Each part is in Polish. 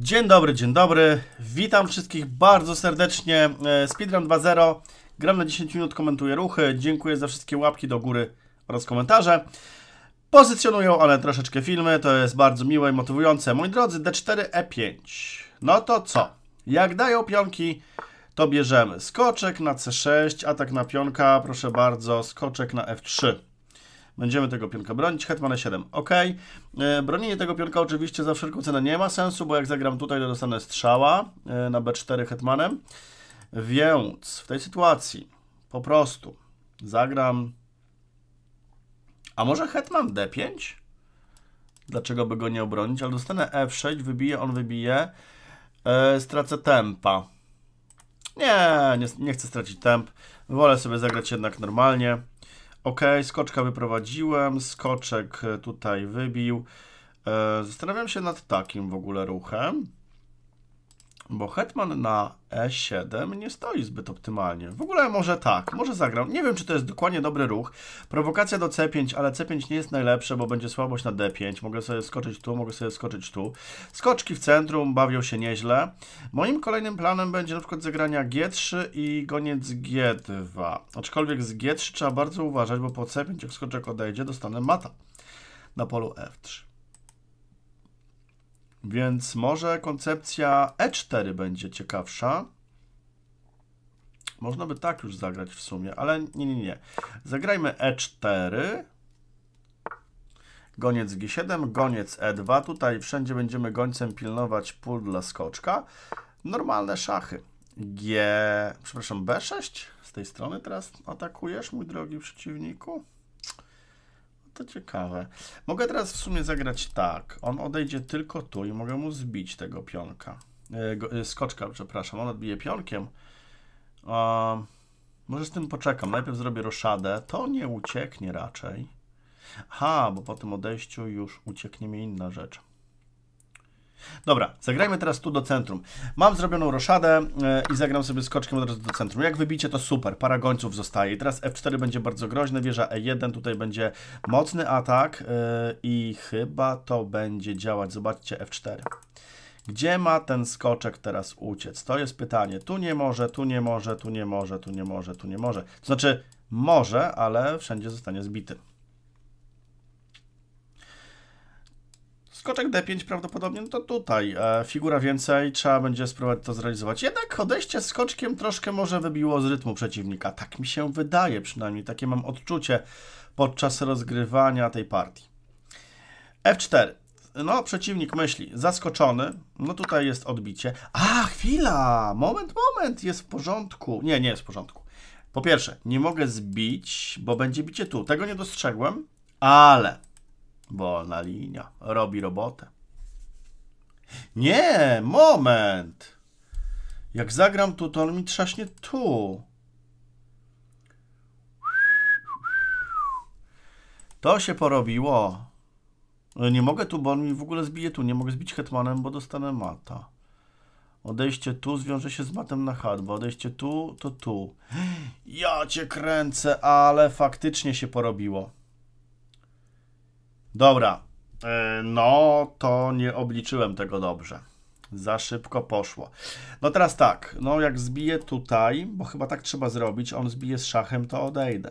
Dzień dobry, dzień dobry. Witam wszystkich bardzo serdecznie. E, Speedrun 2.0. Gram na 10 minut, komentuję ruchy. Dziękuję za wszystkie łapki do góry oraz komentarze. Pozycjonują one troszeczkę filmy, to jest bardzo miłe i motywujące. Moi drodzy, D4, E5. No to co? Jak dają pionki, to bierzemy. Skoczek na C6, atak na pionka, proszę bardzo, skoczek na F3. Będziemy tego pionka bronić. Hetman 7 Ok. E, Bronienie tego pionka oczywiście za wszelką cenę nie ma sensu, bo jak zagram tutaj, to dostanę strzała e, na B4 hetmanem. Więc w tej sytuacji po prostu zagram... A może hetman D5? Dlaczego by go nie obronić? Ale dostanę F6, wybije, on wybije. Yy, stracę tempa. Nie, nie, nie chcę stracić temp. Wolę sobie zagrać jednak normalnie. Ok, skoczka wyprowadziłem, skoczek e, tutaj wybił. E, zastanawiam się nad takim w ogóle ruchem bo hetman na e7 nie stoi zbyt optymalnie. W ogóle może tak, może zagram. Nie wiem, czy to jest dokładnie dobry ruch. Prowokacja do c5, ale c5 nie jest najlepsze, bo będzie słabość na d5. Mogę sobie skoczyć tu, mogę sobie skoczyć tu. Skoczki w centrum bawią się nieźle. Moim kolejnym planem będzie na przykład zagrania g3 i goniec g2. Aczkolwiek z g3 trzeba bardzo uważać, bo po c5 jak skoczek odejdzie, dostanę mata na polu f3. Więc może koncepcja E4 będzie ciekawsza. Można by tak już zagrać w sumie, ale nie, nie, nie. Zagrajmy E4. Goniec G7, goniec E2. Tutaj wszędzie będziemy gońcem pilnować pól dla skoczka. Normalne szachy. G... przepraszam, B6? Z tej strony teraz atakujesz, mój drogi przeciwniku? to ciekawe. Mogę teraz w sumie zagrać tak. On odejdzie tylko tu i mogę mu zbić tego pionka. E, go, e, skoczka, przepraszam. On odbije pionkiem. E, może z tym poczekam. Najpierw zrobię roszadę. To nie ucieknie raczej. Ha, bo po tym odejściu już ucieknie mi inna rzecz. Dobra, zagrajmy teraz tu do centrum. Mam zrobioną roszadę e, i zagram sobie skoczkiem od razu do centrum. Jak wybicie, to super, para gońców zostaje. I teraz F4 będzie bardzo groźny, wieża E1, tutaj będzie mocny atak e, i chyba to będzie działać. Zobaczcie F4. Gdzie ma ten skoczek teraz uciec? To jest pytanie. Tu nie może, tu nie może, tu nie może, tu nie może, tu nie może. To znaczy może, ale wszędzie zostanie zbity. skoczek D5 prawdopodobnie, no to tutaj. E, figura więcej, trzeba będzie spróbować to zrealizować. Jednak odejście z skoczkiem troszkę może wybiło z rytmu przeciwnika. Tak mi się wydaje przynajmniej, takie mam odczucie podczas rozgrywania tej partii. F4. No, przeciwnik myśli, zaskoczony. No tutaj jest odbicie. A, chwila! Moment, moment, jest w porządku. Nie, nie jest w porządku. Po pierwsze, nie mogę zbić, bo będzie bicie tu. Tego nie dostrzegłem, ale Wolna linia. Robi robotę. Nie, moment. Jak zagram tu, to on mi trzaśnie tu. To się porobiło. No nie mogę tu, bo on mi w ogóle zbije tu. Nie mogę zbić hetmanem, bo dostanę mata. Odejście tu zwiąże się z matem na chat, bo odejście tu to tu. Ja cię kręcę, ale faktycznie się porobiło. Dobra, e, no to nie obliczyłem tego dobrze. Za szybko poszło. No teraz tak, no jak zbiję tutaj, bo chyba tak trzeba zrobić, on zbije z szachem, to odejdę.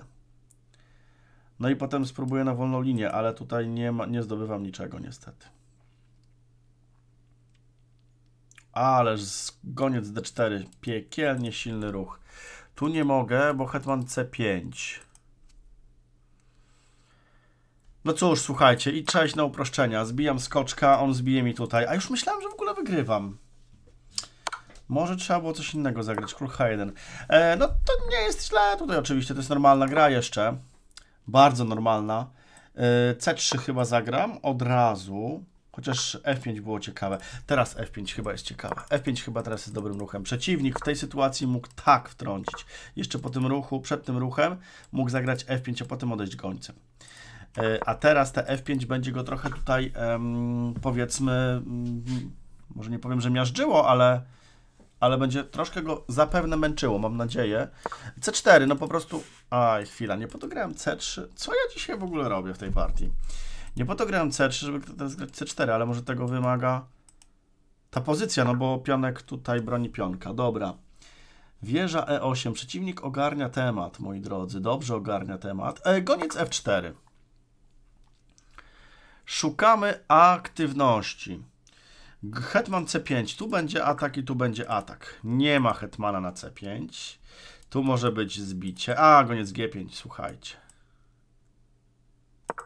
No i potem spróbuję na wolną linię, ale tutaj nie, ma, nie zdobywam niczego niestety. Ależ goniec D4, piekielnie silny ruch. Tu nie mogę, bo hetman C5. No cóż, słuchajcie, i cześć na uproszczenia. Zbijam skoczka, on zbije mi tutaj. A już myślałem, że w ogóle wygrywam. Może trzeba było coś innego zagrać, król H1. E, no to nie jest źle tutaj oczywiście, to jest normalna gra jeszcze. Bardzo normalna. E, C3 chyba zagram od razu. Chociaż F5 było ciekawe. Teraz F5 chyba jest ciekawe. F5 chyba teraz jest dobrym ruchem. Przeciwnik w tej sytuacji mógł tak wtrącić. Jeszcze po tym ruchu, przed tym ruchem mógł zagrać F5, a potem odejść gońcem. E, a teraz te F5 będzie go trochę tutaj, powiedzmy, mm, może nie powiem, że miażdżyło, ale, ale będzie troszkę go zapewne męczyło, mam nadzieję. C4, no po prostu... Aj, chwila, nie podograłem C3. Co ja dzisiaj w ogóle robię w tej partii? Nie podograłem C3, żeby teraz grać C4, ale może tego wymaga ta pozycja, no bo pionek tutaj broni pionka. Dobra. Wieża E8. Przeciwnik ogarnia temat, moi drodzy. Dobrze ogarnia temat. E, goniec F4. Szukamy aktywności. Hetman C5. Tu będzie atak i tu będzie atak. Nie ma hetmana na C5. Tu może być zbicie. A, goniec G5, słuchajcie.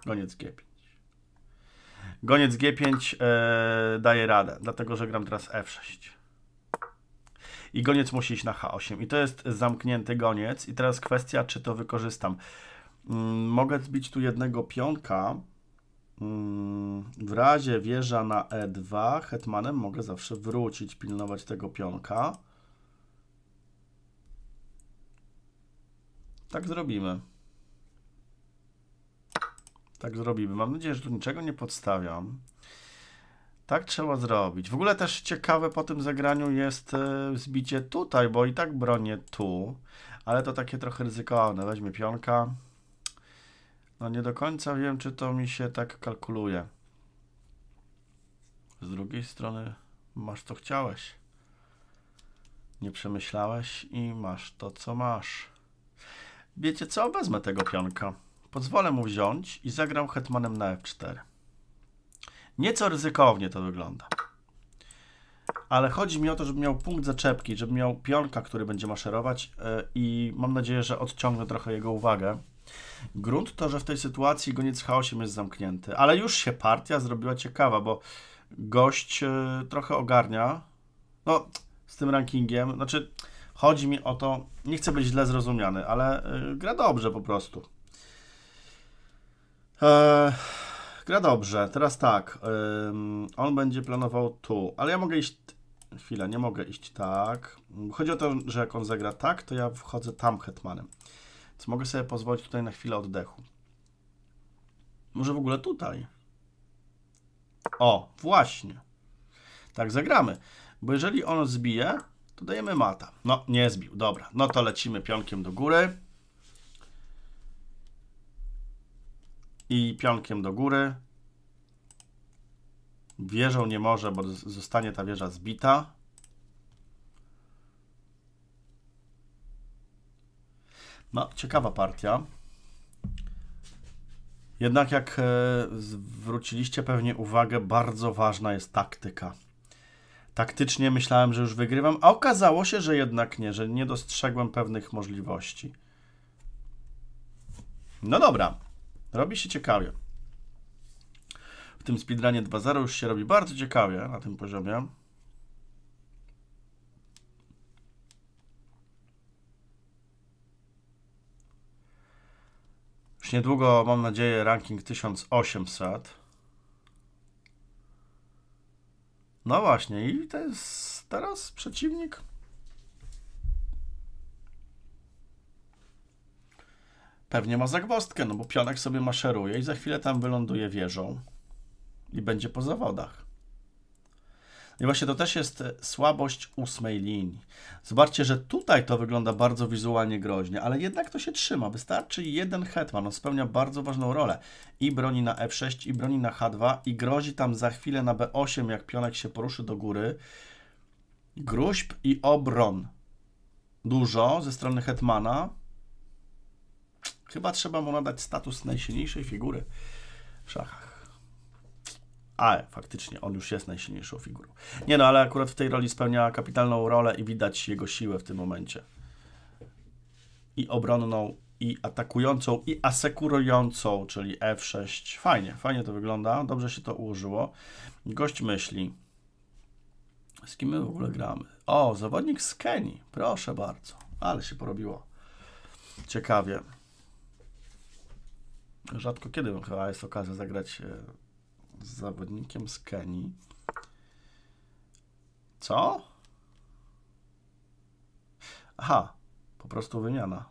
Goniec G5. Goniec G5 e, daje radę, dlatego że gram teraz F6. I goniec musi iść na H8. I to jest zamknięty goniec. I teraz kwestia, czy to wykorzystam. Mm, mogę zbić tu jednego pionka, Mm, w razie wieża na e2, hetmanem mogę zawsze wrócić, pilnować tego pionka. Tak zrobimy. Tak zrobimy. Mam nadzieję, że tu niczego nie podstawiam. Tak trzeba zrobić. W ogóle też ciekawe po tym zagraniu jest e, zbicie tutaj, bo i tak bronię tu, ale to takie trochę ryzykowne. Weźmy pionka. No nie do końca wiem, czy to mi się tak kalkuluje. Z drugiej strony masz to chciałeś. Nie przemyślałeś i masz to, co masz. Wiecie co? Wezmę tego pionka. Pozwolę mu wziąć i zagram hetmanem na f4. Nieco ryzykownie to wygląda. Ale chodzi mi o to, żeby miał punkt zaczepki, żeby miał pionka, który będzie maszerować e, i mam nadzieję, że odciągnę trochę jego uwagę Grunt to, że w tej sytuacji goniec z chaosiem jest zamknięty, ale już się partia zrobiła ciekawa, bo gość e, trochę ogarnia, no z tym rankingiem, znaczy chodzi mi o to, nie chcę być źle zrozumiany, ale e, gra dobrze po prostu. Eee, gra dobrze, teraz tak, ym, on będzie planował tu, ale ja mogę iść, chwilę, nie mogę iść tak, chodzi o to, że jak on zagra tak, to ja wchodzę tam hetmanem. Więc mogę sobie pozwolić tutaj na chwilę oddechu. Może w ogóle tutaj. O, właśnie. Tak, zagramy. Bo jeżeli on zbije, to dajemy mata. No, nie zbił. Dobra, no to lecimy pionkiem do góry. I pionkiem do góry. Wieżą nie może, bo zostanie ta wieża zbita. No, ciekawa partia. Jednak jak e, zwróciliście pewnie uwagę, bardzo ważna jest taktyka. Taktycznie myślałem, że już wygrywam, a okazało się, że jednak nie, że nie dostrzegłem pewnych możliwości. No dobra, robi się ciekawie. W tym speedrunie 2.0 już się robi bardzo ciekawie na tym poziomie. niedługo, mam nadzieję, ranking 1800. No właśnie, i to jest teraz przeciwnik. Pewnie ma zagwostkę, no bo pionek sobie maszeruje i za chwilę tam wyląduje wieżą i będzie po zawodach. I właśnie to też jest e, słabość ósmej linii. Zobaczcie, że tutaj to wygląda bardzo wizualnie groźnie, ale jednak to się trzyma. Wystarczy jeden hetman, on spełnia bardzo ważną rolę. I broni na f6, i broni na h2, i grozi tam za chwilę na b8, jak pionek się poruszy do góry. Gruźb i obron. Dużo ze strony hetmana. Chyba trzeba mu nadać status najsilniejszej figury w szachach. Ale faktycznie on już jest najsilniejszą figurą. Nie no, ale akurat w tej roli spełnia kapitalną rolę i widać jego siłę w tym momencie. I obronną, i atakującą, i asekurującą, czyli F6. Fajnie, fajnie to wygląda, dobrze się to ułożyło. Gość myśli, z kim my w ogóle gramy? O, zawodnik z Kenii, proszę bardzo. Ale się porobiło. Ciekawie. Rzadko kiedy chyba jest okazja zagrać e, z zawodnikiem z Kenii. Co? Aha, po prostu wymiana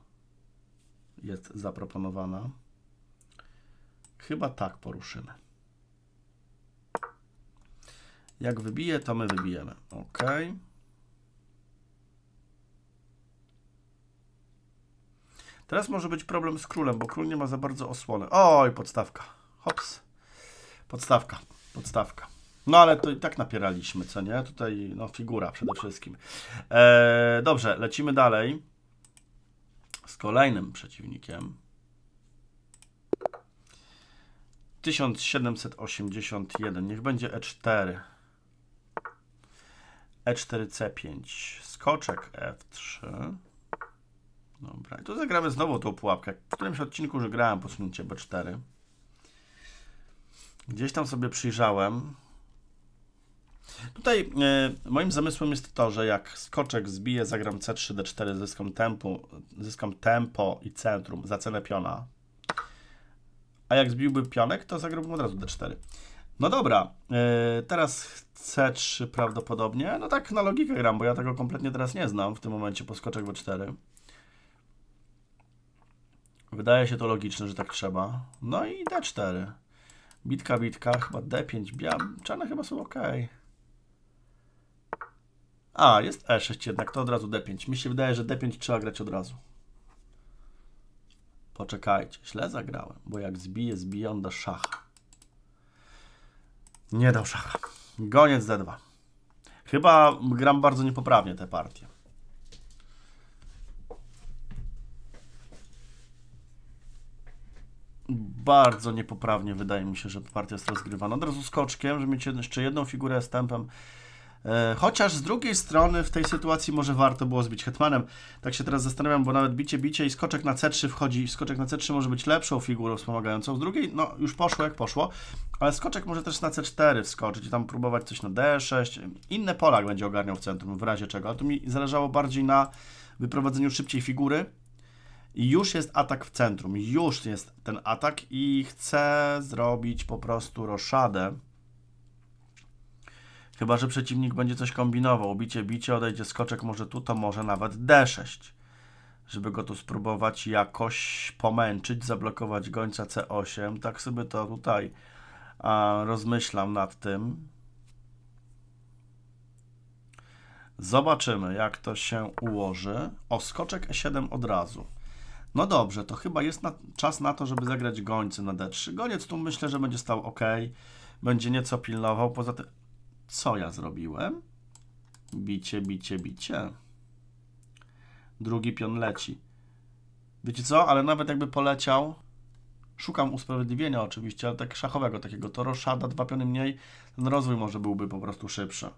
jest zaproponowana. Chyba tak poruszymy. Jak wybije, to my wybijemy. OK. Teraz może być problem z królem, bo król nie ma za bardzo osłony. Oj, podstawka. Hops. Podstawka, podstawka. No ale to i tak napieraliśmy, co nie? Tutaj no, figura przede wszystkim. Eee, dobrze, lecimy dalej z kolejnym przeciwnikiem. 1781, niech będzie E4. E4C5, skoczek F3. Dobra, i tu zagramy znowu tą pułapkę. W którymś odcinku już grałem posunięcie B4. Gdzieś tam sobie przyjrzałem. Tutaj e, moim zamysłem jest to, że jak skoczek zbije, zagram C3, D4, zyskam tempo, zyskam tempo i centrum za cenę piona. A jak zbiłby pionek, to zagrałbym od razu D4. No dobra, e, teraz C3 prawdopodobnie. No tak na logikę gram, bo ja tego kompletnie teraz nie znam w tym momencie po skoczek B4. Wydaje się to logiczne, że tak trzeba. No i D4. Bitka, bitka, chyba D5, bia... Czarne chyba są ok. A, jest E6 jednak, to od razu D5. Mi się wydaje, że D5 trzeba grać od razu. Poczekajcie, źle zagrałem, bo jak zbije, zbije, on da szach. Nie dał szacha. Goniec D2. Chyba gram bardzo niepoprawnie te partie. bardzo niepoprawnie wydaje mi się, że ta partia jest rozgrywana. Od razu skoczkiem, żeby mieć jeszcze jedną figurę z tempem. E, chociaż z drugiej strony w tej sytuacji może warto było zbić hetmanem. Tak się teraz zastanawiam, bo nawet bicie, bicie i skoczek na C3 wchodzi. Skoczek na C3 może być lepszą figurą wspomagającą. Z drugiej, no już poszło jak poszło, ale skoczek może też na C4 wskoczyć i tam próbować coś na D6. Inne Polak będzie ogarniał w centrum w razie czego. A tu mi zależało bardziej na wyprowadzeniu szybciej figury i już jest atak w centrum, już jest ten atak i chcę zrobić po prostu roszadę. Chyba, że przeciwnik będzie coś kombinował. Bicie, bicie, odejdzie skoczek, może tu, to może nawet D6. Żeby go tu spróbować jakoś pomęczyć, zablokować gońca C8. Tak sobie to tutaj a, rozmyślam nad tym. Zobaczymy, jak to się ułoży. O, skoczek E7 od razu. No dobrze, to chyba jest na, czas na to, żeby zagrać gońcy na D3. Goniec tu myślę, że będzie stał ok. Będzie nieco pilnował. Poza tym, co ja zrobiłem? Bicie, bicie, bicie. Drugi pion leci. Wiecie co? Ale nawet jakby poleciał, szukam usprawiedliwienia oczywiście, ale tak szachowego takiego, to roszada, dwa piony mniej, ten rozwój może byłby po prostu szybszy.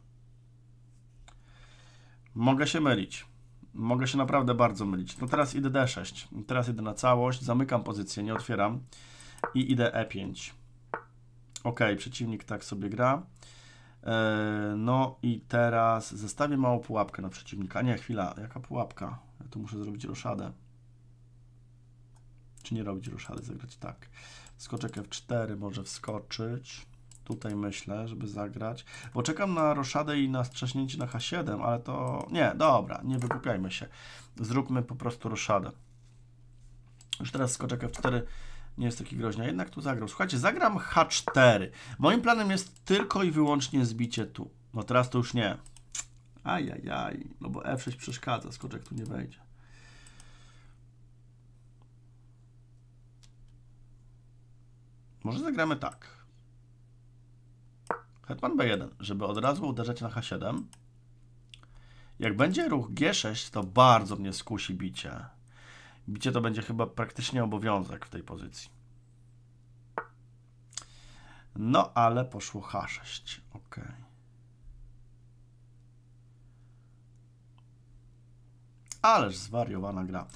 Mogę się mylić. Mogę się naprawdę bardzo mylić. No teraz idę D6. Teraz idę na całość, zamykam pozycję, nie otwieram. I idę E5. Ok, przeciwnik tak sobie gra. E, no i teraz zestawię małą pułapkę na przeciwnika. Nie, chwila, jaka pułapka? Ja tu muszę zrobić roszadę. Czy nie robić roszady, zagrać tak. Skoczek F4 może wskoczyć tutaj myślę, żeby zagrać. Bo czekam na roszadę i na strzaśnięcie na H7, ale to... Nie, dobra, nie wykupiajmy się. Zróbmy po prostu roszadę. Już teraz skoczek F4 nie jest taki groźny, jednak tu zagrał. Słuchajcie, zagram H4. Moim planem jest tylko i wyłącznie zbicie tu. No teraz to już nie. Ajajaj, no bo F6 przeszkadza, skoczek tu nie wejdzie. Może zagramy tak. Hetman B1, żeby od razu uderzać na H7. Jak będzie ruch G6, to bardzo mnie skusi bicie. Bicie to będzie chyba praktycznie obowiązek w tej pozycji. No, ale poszło H6. Ok. Ależ zwariowana gra.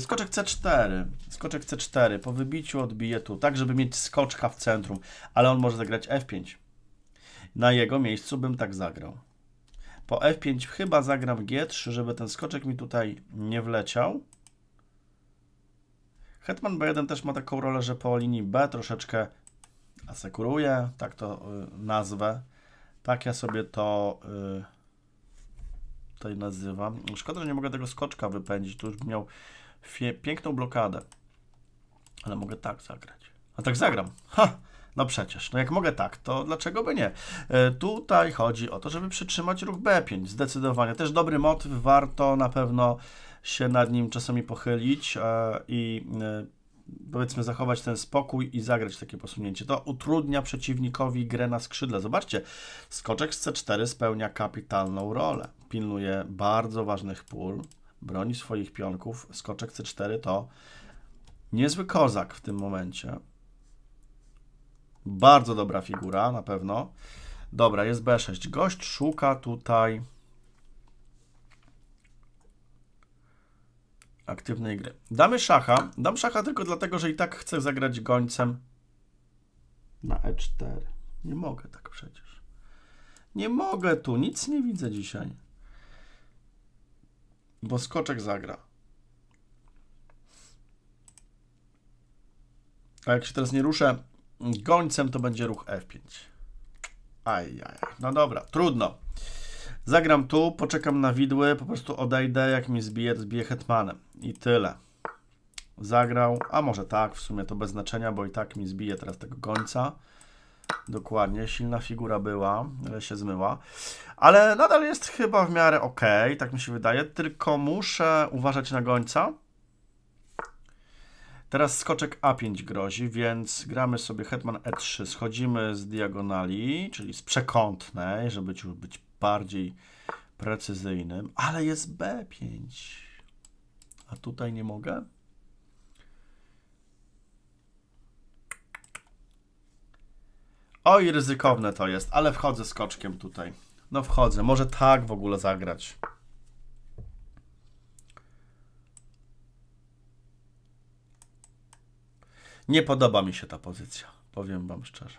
Skoczek C4. Skoczek C4. Po wybiciu odbije tu, tak żeby mieć skoczka w centrum, ale on może zagrać F5. Na jego miejscu bym tak zagrał. Po F5 chyba zagram G3, żeby ten skoczek mi tutaj nie wleciał. Hetman B1 też ma taką rolę, że po linii B troszeczkę asekuruje, tak to y, nazwę. Tak ja sobie to y, tutaj nazywam. Szkoda, że nie mogę tego skoczka wypędzić, tu już bym miał piękną blokadę. Ale mogę tak zagrać. A tak zagram. Ha! No przecież, no jak mogę tak, to dlaczego by nie? E, tutaj chodzi o to, żeby przytrzymać ruch B5, zdecydowanie. Też dobry motyw, warto na pewno się nad nim czasami pochylić e, i e, powiedzmy zachować ten spokój i zagrać takie posunięcie. To utrudnia przeciwnikowi grę na skrzydle. Zobaczcie, skoczek z C4 spełnia kapitalną rolę. Pilnuje bardzo ważnych pól, broni swoich pionków. Skoczek C4 to niezły kozak w tym momencie. Bardzo dobra figura, na pewno. Dobra, jest B6. Gość szuka tutaj aktywnej gry. Damy szacha. Dam szacha tylko dlatego, że i tak chcę zagrać gońcem na E4. Nie mogę tak przecież. Nie mogę tu, nic nie widzę dzisiaj. Bo skoczek zagra. A jak się teraz nie ruszę, Gońcem to będzie ruch F5. Ajaj, aj. no dobra, trudno. Zagram tu, poczekam na widły, po prostu odejdę, jak mi zbije, zbije hetmanem. I tyle. Zagrał, a może tak, w sumie to bez znaczenia, bo i tak mi zbije teraz tego gońca. Dokładnie, silna figura była, ale się zmyła. Ale nadal jest chyba w miarę ok, tak mi się wydaje, tylko muszę uważać na gońca. Teraz skoczek A5 grozi, więc gramy sobie hetman E3. Schodzimy z diagonali, czyli z przekątnej, żeby już być bardziej precyzyjnym, ale jest B5. A tutaj nie mogę? Oj, ryzykowne to jest, ale wchodzę skoczkiem tutaj. No wchodzę, może tak w ogóle zagrać. Nie podoba mi się ta pozycja, powiem Wam szczerze.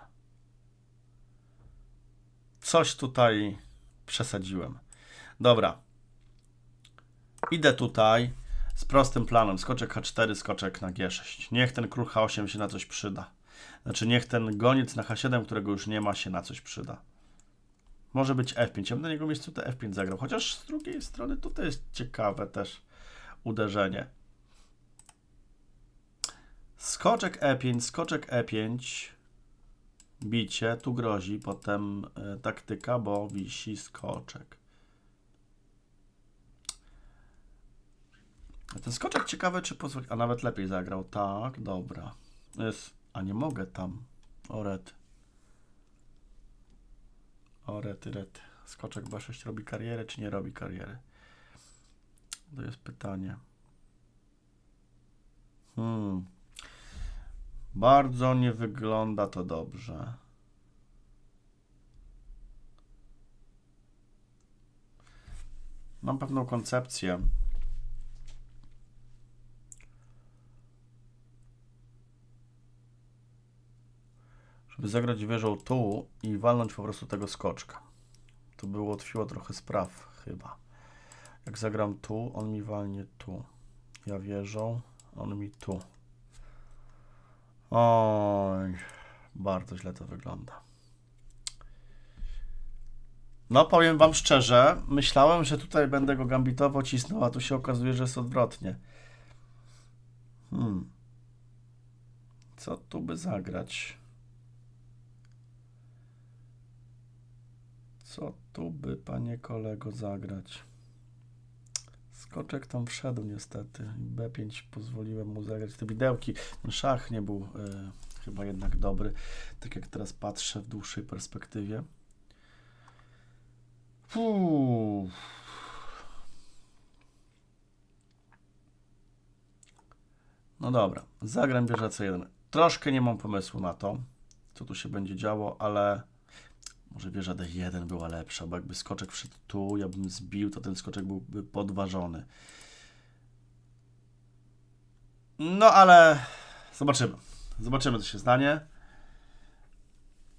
Coś tutaj przesadziłem. Dobra. Idę tutaj z prostym planem. Skoczek H4, skoczek na G6. Niech ten król H8 się na coś przyda. Znaczy niech ten goniec na H7, którego już nie ma, się na coś przyda. Może być F5. Ja bym na niego miejscu te F5 zagrał. Chociaż z drugiej strony tutaj jest ciekawe też uderzenie. Skoczek E5, skoczek E5. Bicie, tu grozi potem y, taktyka, bo wisi skoczek. ten skoczek ciekawe, czy posłuch... A nawet lepiej zagrał. Tak, dobra. Jest. A nie mogę tam. Oret. oret, ret. Skoczek B6 robi karierę, czy nie robi kariery? To jest pytanie. Hmm. Bardzo nie wygląda to dobrze. Mam pewną koncepcję. Żeby zagrać wieżą tu i walnąć po prostu tego skoczka. To było ułatwiło trochę spraw chyba. Jak zagram tu, on mi walnie tu. Ja wieżą, on mi tu. Oj, bardzo źle to wygląda. No, powiem wam szczerze, myślałem, że tutaj będę go gambitowo cisnął, a tu się okazuje, że jest odwrotnie. Hmm. Co tu by zagrać? Co tu by, panie kolego, zagrać? Skoczek tam wszedł niestety. B5 pozwoliłem mu zagrać te widełki. Ten szach nie był y, chyba jednak dobry, tak jak teraz patrzę w dłuższej perspektywie. Uff. No dobra, zagram wieża C1. Troszkę nie mam pomysłu na to, co tu się będzie działo, ale może wieża D1 była lepsza, bo jakby skoczek wszedł tu, ja bym zbił, to ten skoczek byłby podważony. No ale zobaczymy. Zobaczymy, co się stanie.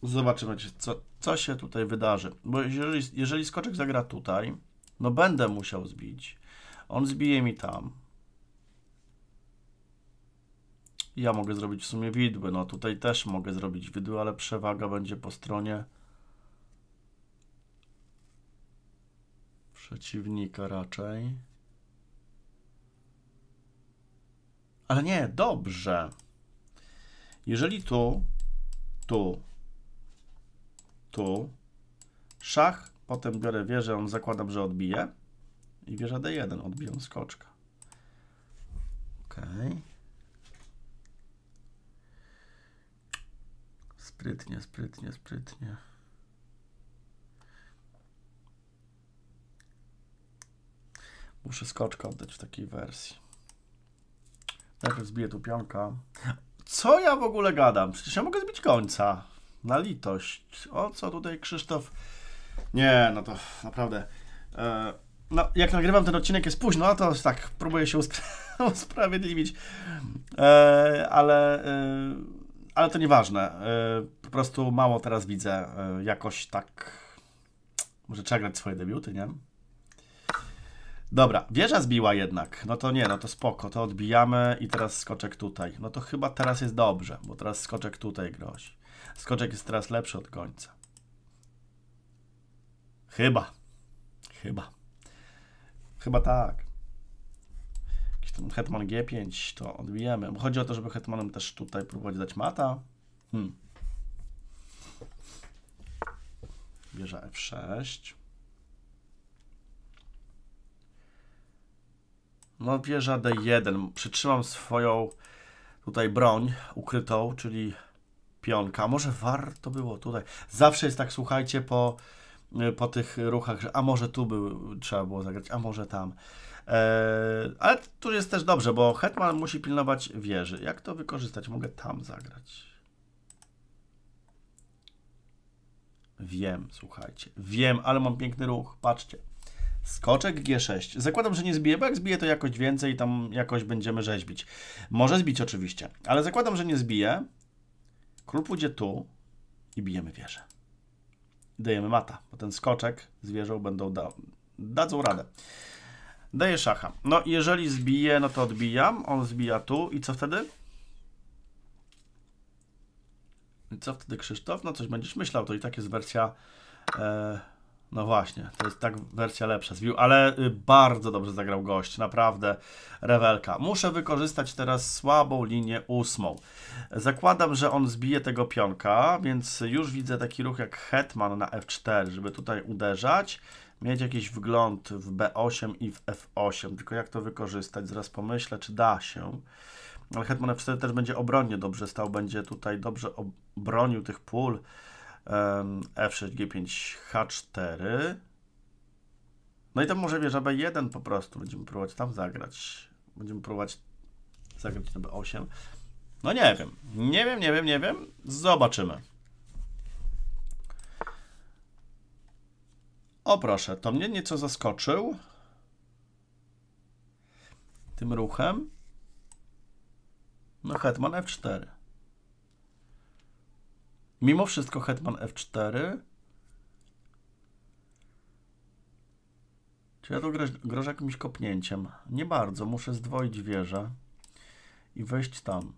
Zobaczymy, co, co się tutaj wydarzy. Bo jeżeli, jeżeli skoczek zagra tutaj, no będę musiał zbić. On zbije mi tam. Ja mogę zrobić w sumie widły. No tutaj też mogę zrobić widły, ale przewaga będzie po stronie przeciwnika raczej. Ale nie, dobrze. Jeżeli tu, tu, tu, szach, potem biorę wieżę, on zakładam, że odbije i wieża D1, odbiję skoczka. Ok. Okay. Sprytnie, sprytnie, sprytnie. Muszę skoczka oddać w takiej wersji. Najpierw zbiję tu pionka. Co ja w ogóle gadam? Przecież ja mogę zbić końca. Na litość. O co tutaj Krzysztof? Nie, no to naprawdę. E, no, jak nagrywam ten odcinek jest późno, a to tak, próbuję się usprawiedliwić. E, ale, e, ale to nieważne. E, po prostu mało teraz widzę. E, jakoś tak... Może trzeba grać swoje debiuty, nie? Dobra, wieża zbiła jednak. No to nie, no to spoko, to odbijamy i teraz skoczek tutaj. No to chyba teraz jest dobrze, bo teraz skoczek tutaj grozi. Skoczek jest teraz lepszy od końca. Chyba. Chyba. Chyba tak. Jakiś ten hetman G5 to odbijemy. Bo chodzi o to, żeby hetmanem też tutaj próbować dać mata. Hmm. Wieża F6. No wieża D1. Przytrzymam swoją tutaj broń ukrytą, czyli pionka. Może warto było tutaj. Zawsze jest tak, słuchajcie, po, y, po tych ruchach, że a może tu był, trzeba było zagrać, a może tam. Eee, ale tu jest też dobrze, bo Hetman musi pilnować wieży. Jak to wykorzystać? Mogę tam zagrać. Wiem, słuchajcie. Wiem, ale mam piękny ruch. Patrzcie. Skoczek G6. Zakładam, że nie zbije, bo jak zbije, to jakoś więcej tam jakoś będziemy rzeźbić. Może zbić oczywiście, ale zakładam, że nie zbije. Król pójdzie tu i bijemy wieżę. Dajemy mata, bo ten skoczek z wieżą będą da dadzą radę. Daję szacha. No jeżeli zbije, no to odbijam. On zbija tu i co wtedy? I co wtedy Krzysztof? No coś będziesz myślał, to i tak jest wersja... E, no właśnie, to jest tak wersja lepsza z View, ale y, bardzo dobrze zagrał gość, naprawdę rewelka. Muszę wykorzystać teraz słabą linię ósmą. Zakładam, że on zbije tego pionka, więc już widzę taki ruch jak Hetman na F4, żeby tutaj uderzać, mieć jakiś wgląd w B8 i w F8, tylko jak to wykorzystać, zaraz pomyślę, czy da się. Ale Hetman F4 też będzie obronnie dobrze stał, będzie tutaj dobrze obronił tych pól, F6, G5, H4. No i to może wieża B1 po prostu. Będziemy próbować tam zagrać. Będziemy próbować zagrać na B8. No nie wiem. Nie wiem, nie wiem, nie wiem. Zobaczymy. O proszę, to mnie nieco zaskoczył tym ruchem. No hetman F4. Mimo wszystko hetman f4. Czy ja to grożę, grożę jakimś kopnięciem? Nie bardzo, muszę zdwoić wieżę i wejść tam.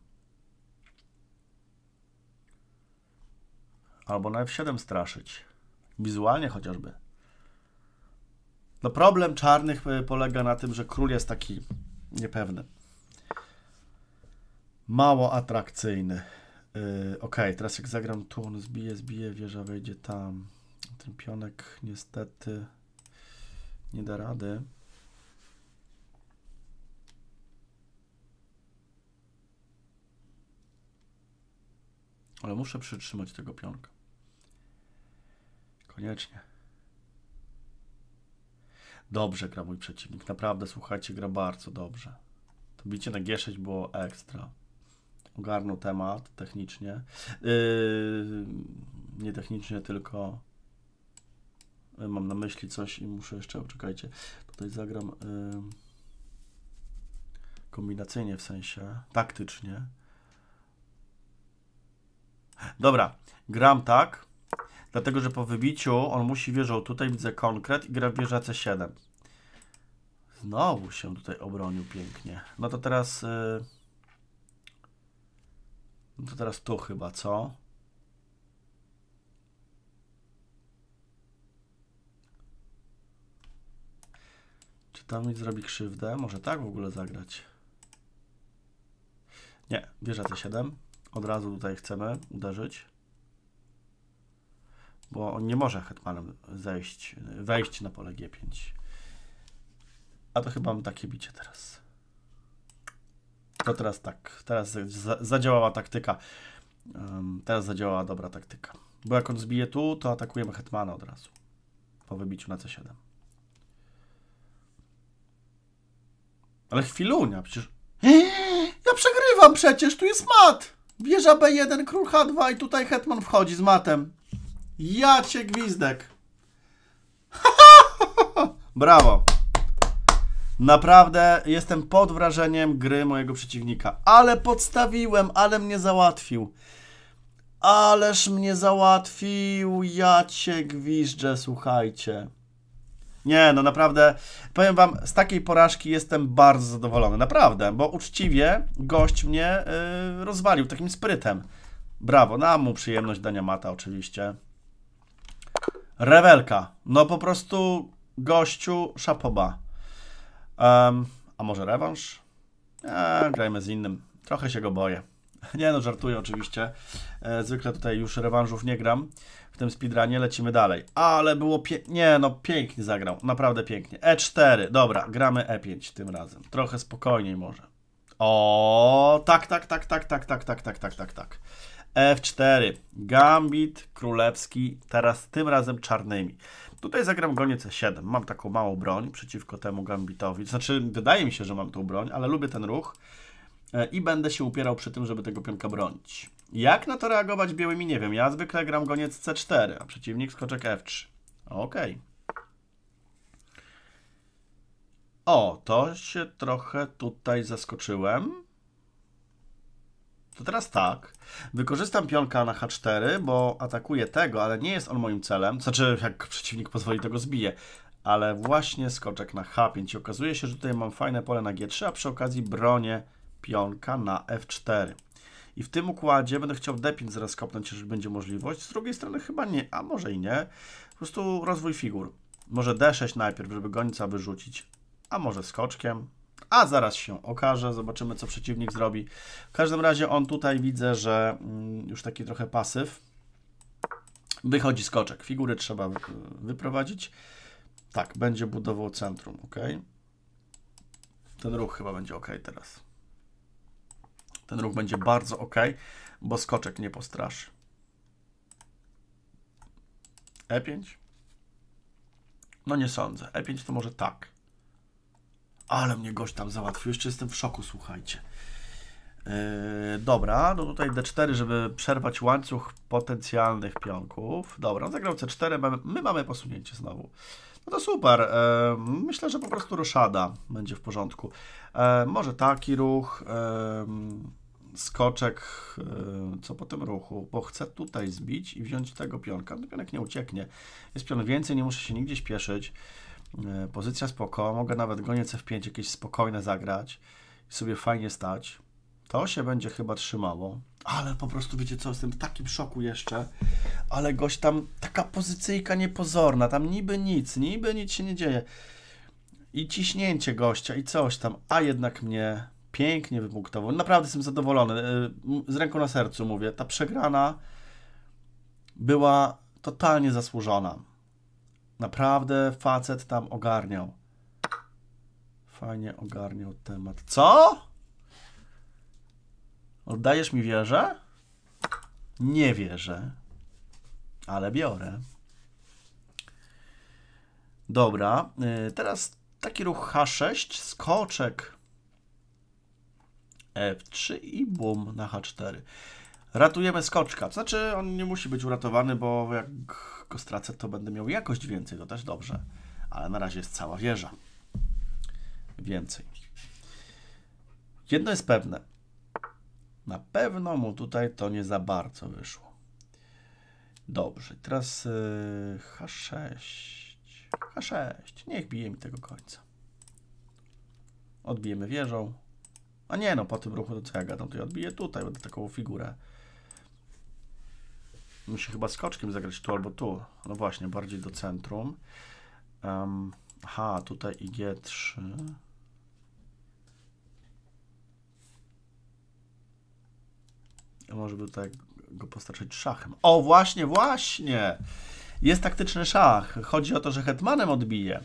Albo na f7 straszyć. Wizualnie chociażby. No problem czarnych y, polega na tym, że król jest taki niepewny. Mało atrakcyjny. Yy, ok, teraz jak zagram tu, on zbije, zbije, wieża wejdzie tam. Ten pionek niestety nie da rady. Ale muszę przytrzymać tego pionka. Koniecznie. Dobrze gra mój przeciwnik. Naprawdę, słuchajcie, gra bardzo dobrze. To bicie na G6 było ekstra ogarnął temat technicznie. Yy, nie technicznie, tylko yy, mam na myśli coś i muszę jeszcze, czekajcie, tutaj zagram yy, kombinacyjnie w sensie, taktycznie. Dobra, gram tak, dlatego że po wybiciu on musi wieżą tutaj, widzę konkret i gra wieża C7. Znowu się tutaj obronił pięknie. No to teraz... Yy, to teraz tu chyba, co? Czy tam mi zrobi krzywdę? Może tak w ogóle zagrać? Nie, bierze te 7. Od razu tutaj chcemy uderzyć. Bo on nie może hetmanem zejść, wejść na pole G5. A to chyba mam takie bicie teraz. To teraz tak, teraz zadziałała taktyka. Um, teraz zadziałała dobra taktyka. Bo jak on zbije tu, to atakujemy Hetmana od razu. Po wybiciu na C7. Ale chwilunia, przecież... Eee, ja przegrywam przecież, tu jest mat! Wieża B1, król H2 i tutaj Hetman wchodzi z matem. Ja cię gwizdek. Brawo. Naprawdę jestem pod wrażeniem gry mojego przeciwnika. Ale podstawiłem, ale mnie załatwił. Ależ mnie załatwił, ja cię gwiżdżę, słuchajcie. Nie, no naprawdę, powiem wam, z takiej porażki jestem bardzo zadowolony, naprawdę, bo uczciwie gość mnie yy, rozwalił takim sprytem. Brawo, na mu przyjemność dania mata oczywiście. Rewelka, no po prostu gościu szapoba. Um, a może rewanż? Eee, grajmy z innym. Trochę się go boję. Nie no, żartuję oczywiście. Zwykle tutaj już rewanżów nie gram. W tym speedrunie lecimy dalej. Ale było pięknie. Nie no, pięknie zagrał. Naprawdę pięknie. E4. Dobra, gramy E5 tym razem. Trochę spokojniej może. O, tak, tak, tak, tak, tak, tak, tak, tak, tak, tak, tak. F4. Gambit królewski. Teraz tym razem czarnymi. Tutaj zagram bronię C7. Mam taką małą broń przeciwko temu gambitowi. Znaczy, wydaje mi się, że mam tą broń, ale lubię ten ruch e, i będę się upierał przy tym, żeby tego pionka bronić. Jak na to reagować białymi? Nie wiem. Ja zwykle gram goniec C4, a przeciwnik skoczek F3. Okej. Okay. O, to się trochę tutaj zaskoczyłem. To teraz tak, wykorzystam pionka na H4, bo atakuje tego, ale nie jest on moim celem. Znaczy, jak przeciwnik pozwoli, to go zbije. Ale właśnie skoczek na H5 I okazuje się, że tutaj mam fajne pole na G3, a przy okazji bronię pionka na F4. I w tym układzie będę chciał D5 zaraz kopnąć, jeżeli będzie możliwość. Z drugiej strony chyba nie, a może i nie. Po prostu rozwój figur. Może D6 najpierw, żeby gońca wyrzucić, a może skoczkiem. A zaraz się okaże, zobaczymy co przeciwnik zrobi. W każdym razie on tutaj widzę, że mm, już taki trochę pasyw. Wychodzi skoczek. Figury trzeba wyprowadzić. Tak, będzie budował centrum, ok. Ten ruch chyba będzie ok teraz. Ten ruch będzie bardzo ok, bo skoczek nie postraszy. E5? No nie sądzę. E5 to może tak. Ale mnie gość tam załatwił. Jeszcze jestem w szoku, słuchajcie. Yy, dobra, no tutaj D4, żeby przerwać łańcuch potencjalnych pionków. Dobra, on zagrał C4, mamy, my mamy posunięcie znowu. No to super. Yy, myślę, że po prostu roszada będzie w porządku. Yy, może taki ruch, yy, skoczek, yy, co po tym ruchu, bo chcę tutaj zbić i wziąć tego pionka. No pionek nie ucieknie. Jest pion więcej, nie muszę się nigdzie śpieszyć. E, pozycja spoko, mogę nawet goniec F5 jakieś spokojne zagrać i sobie fajnie stać. To się będzie chyba trzymało, ale po prostu wiecie co, jestem w takim szoku jeszcze, ale gość tam, taka pozycyjka niepozorna, tam niby nic, niby nic się nie dzieje. I ciśnięcie gościa i coś tam, a jednak mnie pięknie wypunktował. Naprawdę jestem zadowolony, e, z ręką na sercu mówię, ta przegrana była totalnie zasłużona Naprawdę facet tam ogarniał. Fajnie ogarniał temat. Co? Oddajesz mi wieżę? Nie wierzę, ale biorę. Dobra, y, teraz taki ruch H6, skoczek F3 i bum na H4. Ratujemy skoczka. To znaczy, on nie musi być uratowany, bo jak go stracę, to będę miał jakość więcej, to też dobrze. Ale na razie jest cała wieża. Więcej. Jedno jest pewne. Na pewno mu tutaj to nie za bardzo wyszło. Dobrze, teraz H6. Y, H6. Niech bije mi tego końca. Odbijemy wieżą. A nie, no po tym ruchu to co ja gadam, to ja odbiję tutaj, będę taką figurę Musi chyba skoczkiem zagrać tu albo tu. No właśnie, bardziej do centrum. Um, aha, tutaj i G3. Może by tutaj go postarczyć szachem. O, właśnie, właśnie! Jest taktyczny szach. Chodzi o to, że hetmanem odbije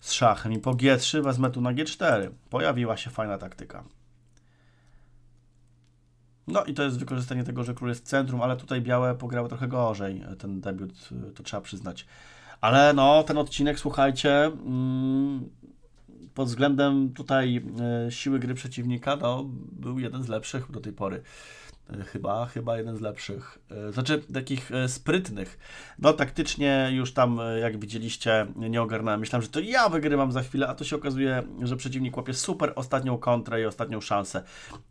z szachem i po G3 wezmę tu na G4. Pojawiła się fajna taktyka. No i to jest wykorzystanie tego, że król jest w centrum, ale tutaj białe pograły trochę gorzej e, ten debiut, e, to trzeba przyznać. Ale no, ten odcinek, słuchajcie, mm, pod względem tutaj e, siły gry przeciwnika, no, był jeden z lepszych do tej pory. Chyba, chyba jeden z lepszych. E, znaczy takich e, sprytnych. No taktycznie już tam, e, jak widzieliście, nie ogarnąłem. Myślałem, że to ja wygrywam za chwilę, a to się okazuje, że przeciwnik łapie super ostatnią kontrę i ostatnią szansę.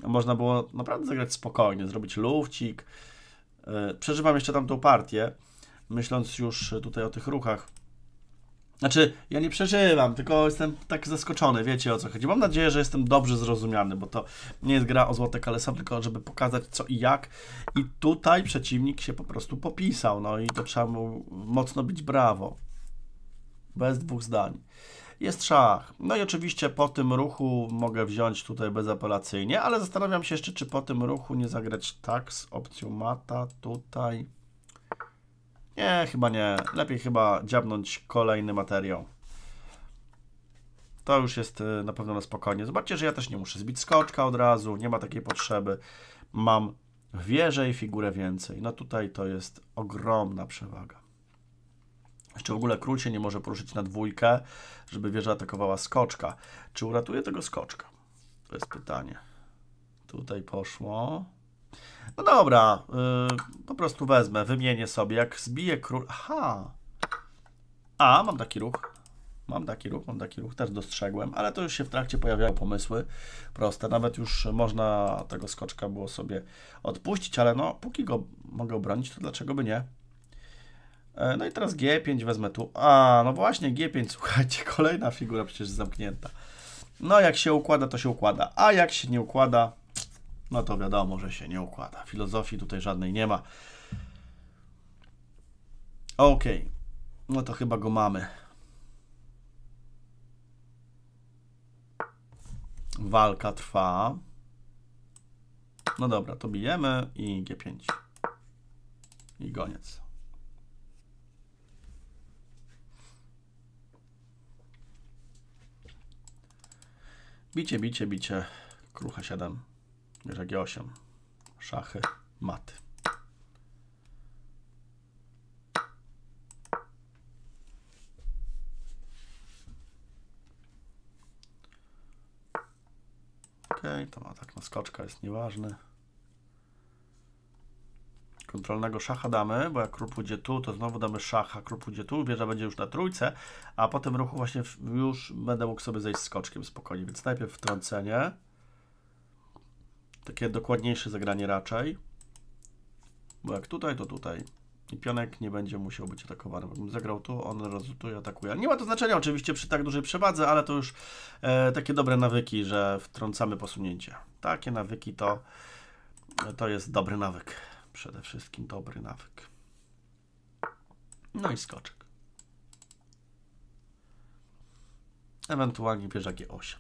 Można było naprawdę zagrać spokojnie, zrobić lufcik. Przeżywam jeszcze tamtą partię, myśląc już tutaj o tych ruchach znaczy, ja nie przeżywam, tylko jestem tak zaskoczony, wiecie o co chodzi. Mam nadzieję, że jestem dobrze zrozumiany, bo to nie jest gra o złote kalesa, tylko żeby pokazać co i jak. I tutaj przeciwnik się po prostu popisał, no i to trzeba mu mocno być brawo. Bez dwóch zdań. Jest szach. No i oczywiście po tym ruchu mogę wziąć tutaj bezapelacyjnie, ale zastanawiam się jeszcze, czy po tym ruchu nie zagrać tak z opcją mata tutaj. Nie, chyba nie. Lepiej chyba dziabnąć kolejny materiał. To już jest y, na pewno na spokojnie. Zobaczcie, że ja też nie muszę zbić skoczka od razu, nie ma takiej potrzeby. Mam wieżę i figurę więcej. No tutaj to jest ogromna przewaga. Jeszcze w ogóle król się nie może poruszyć na dwójkę, żeby wieża atakowała skoczka. Czy uratuje tego skoczka? To jest pytanie. Tutaj poszło. No dobra, yy, po prostu wezmę, wymienię sobie. Jak zbiję król... Aha! A, mam taki ruch. Mam taki ruch, mam taki ruch, też dostrzegłem, ale to już się w trakcie pojawiały pomysły proste. Nawet już można tego skoczka było sobie odpuścić, ale no, póki go mogę obronić, to dlaczego by nie? E, no i teraz G5 wezmę tu. A, no właśnie, G5, słuchajcie, kolejna figura przecież zamknięta. No, jak się układa, to się układa, a jak się nie układa, no to wiadomo, że się nie układa. Filozofii tutaj żadnej nie ma. Ok, no to chyba go mamy. Walka trwa. No dobra, to bijemy i G5. I koniec. Bicie, bicie, bicie. Krucha 7. Bierze G8. Szachy, maty. Ok, to ma tak na skoczka jest nieważny. Kontrolnego szacha damy, bo jak król pójdzie tu, to znowu damy szacha, król pójdzie tu, wieża będzie już na trójce, a po tym ruchu właśnie już będę mógł sobie zejść skoczkiem spokojnie, więc najpierw wtrącenie takie dokładniejsze zagranie raczej. Bo jak tutaj, to tutaj. I pionek nie będzie musiał być atakowany. bo Gdybym zagrał tu, on rezultuje, atakuje. Nie ma to znaczenia oczywiście przy tak dużej przewadze, ale to już e, takie dobre nawyki, że wtrącamy posunięcie. Takie nawyki to, to jest dobry nawyk. Przede wszystkim dobry nawyk. No i skoczek. Ewentualnie bierze G8.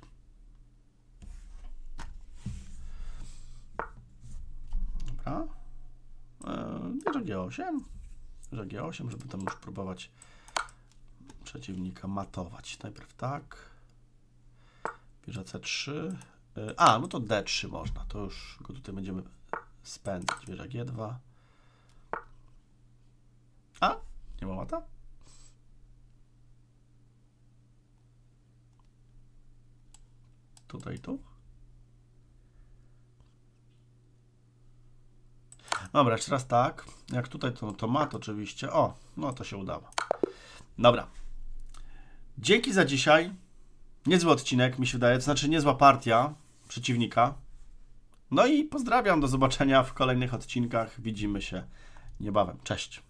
A? E, G8. G8, żeby tam już próbować przeciwnika matować. Najpierw tak. Bierze C3. E, a, no to D3 można. To już go tutaj będziemy spędzać. Bierze G2. A, nie ma mata? Tutaj, tu. Dobra, jeszcze raz tak. Jak tutaj to, to mat oczywiście. O, no to się udało. Dobra. Dzięki za dzisiaj. Niezły odcinek, mi się wydaje. To znaczy niezła partia przeciwnika. No i pozdrawiam. Do zobaczenia w kolejnych odcinkach. Widzimy się niebawem. Cześć.